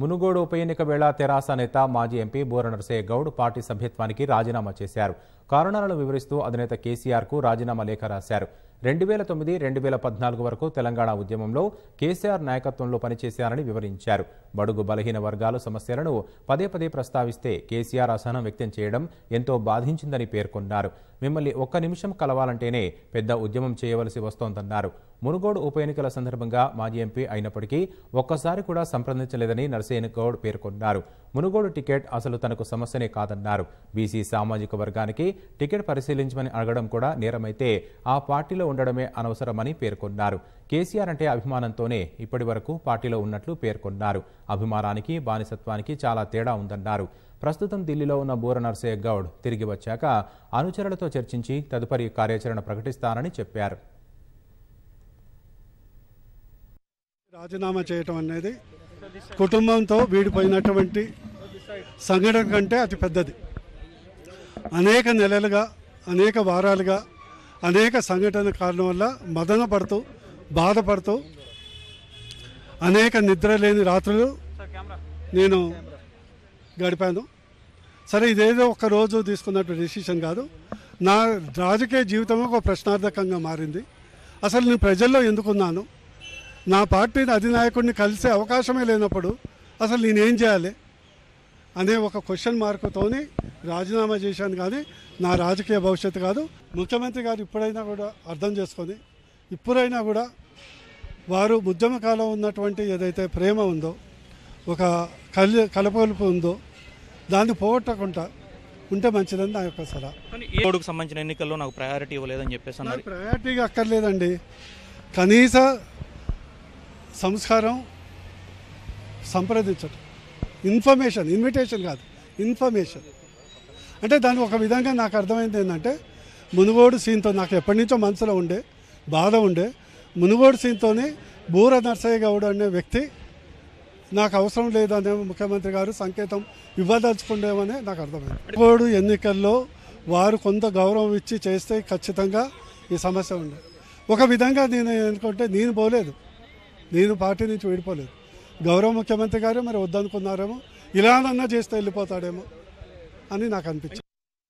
మునుగోడు ఉప ఎన్నిక వేళ తెరాస నేత మాజీ ఎంపీ బోర గౌడ్ పార్టీ సభ్యత్వానికి రాజీనామా చేశారు కారణాలను వివరిస్తూ అధినేత కేసీఆర్కు రాజీనామా లేఖ రాశారు రెండు వేల తొమ్మిది రెండు వేల పద్నాలుగు వరకు తెలంగాణ ఉద్యమంలో కేసీఆర్ నాయకత్వంలో పనిచేశారని వివరించారు బడుగు బలహీన వర్గాల సమస్యలను పదే పదే ప్రస్తావిస్తే కేసీఆర్ అసహనం వ్యక్తం చేయడం ఎంతో బాధించిందని పేర్కొన్నారు మిమ్మల్ని ఒక్క నిమిషం కలవాలంటేనే పెద్ద ఉద్యమం చేయవలసి వస్తోందన్నారు మునుగోడు ఉప ఎన్నికల సందర్భంగా మాజీ ఎంపీ అయినప్పటికీ ఒక్కసారి కూడా సంప్రదించలేదని నరసేనగౌడ్ పేర్కొన్నారు మునుగోడు టికెట్ అసలు తనకు సమస్యనే కాదన్నారు బీసీ సామాజిక వర్గానికి టికెట్ పరిశీలించమని అడగడం కూడా నేరమైతే ఆ పార్టీలో ఉండడమే అనవసరమని పేర్కొన్నారు కేసీఆర్ అంటే అభిమానంతోనే ఇప్పటి వరకు పార్టీలో ఉన్నట్లు పేర్కొన్నారు అభిమానానికి బానిసత్వానికి చాలా తేడా ఉందన్నారు ప్రస్తుతం ఢిల్లీలో ఉన్న బూర నర్సయ్య గౌడ్ తిరిగి వచ్చాక అనుచరులతో చర్చించి తదుపరి కార్యాచరణ ప్రకటిస్తానని చెప్పారు రాజీనామా చేయటం అనేది కుటుంబంతో వీడిపోయినటువంటి సంఘటన కంటే అతి పెద్దది అనేక నెలలుగా అనేక వారాలుగా అనేక సంఘటన కారణం వల్ల మదన పడుతూ బాధపడుతూ అనేక నిద్ర లేని రాత్రులు నేను గడిపాను సరే ఇదేదో ఒక రోజు తీసుకున్నట్టు డెసిషన్ కాదు నా రాజకీయ జీవితం ఒక ప్రశ్నార్థకంగా మారింది అసలు నేను ప్రజల్లో ఎందుకున్నాను నా పార్టీ అధినాయకుడిని కలిసే అవకాశమే లేనప్పుడు అసలు నేనేం చేయాలి అనే ఒక క్వశ్చన్ మార్కుతోని రాజీనామా చేశాను కానీ నా రాజకీయ భవిష్యత్తు కాదు ముఖ్యమంత్రి గారు ఇప్పుడైనా కూడా అర్థం చేసుకొని ఇప్పుడైనా కూడా వారు కాలం ఉన్నటువంటి ఏదైతే ప్రేమ ఉందో ఒక కలి కలపలుపు ఉందో దాన్ని పోగొట్టకుండా ఉంటే మంచిదని నా యొక్క సలహా ఏడుకు సంబంధించిన ఎన్నికల్లో నాకు ప్రయారిటీ ఇవ్వలేదని చెప్పేసి అన్నారు ప్రయారిటీగా అక్కర్లేదండి కనీస సంస్కారం సంప్రదించడం ఇన్ఫర్మేషన్ ఇన్విటేషన్ కాదు ఇన్ఫర్మేషన్ అంటే దాని ఒక విధంగా నాకు అర్థమైంది ఏంటంటే మునుగోడు సీన్తో నాకు ఎప్పటి నుంచో మనసులో ఉండే బాధ ఉండే మునుగోడు సింగ్తోని బూర నర్సయ్య గౌడు అనే వ్యక్తి నాకు అవసరం లేదనే ముఖ్యమంత్రి గారు సంకేతం ఇవ్వదలుచుకుండేమని నాకు అర్థమైంది మునుగోడు ఎన్నికల్లో వారు కొంత గౌరవం ఇచ్చి చేస్తే ఖచ్చితంగా ఈ సమస్య ఉండే ఒక విధంగా నేను అనుకుంటే నేను పోలేదు నేను పార్టీ నుంచి విడిపోలేదు గౌరవ ముఖ్యమంత్రి గారు మరి వద్దనుకున్నారేమో ఇలానన్నా చేస్తే వెళ్ళిపోతాడేమో అని నాకు అనిపించింది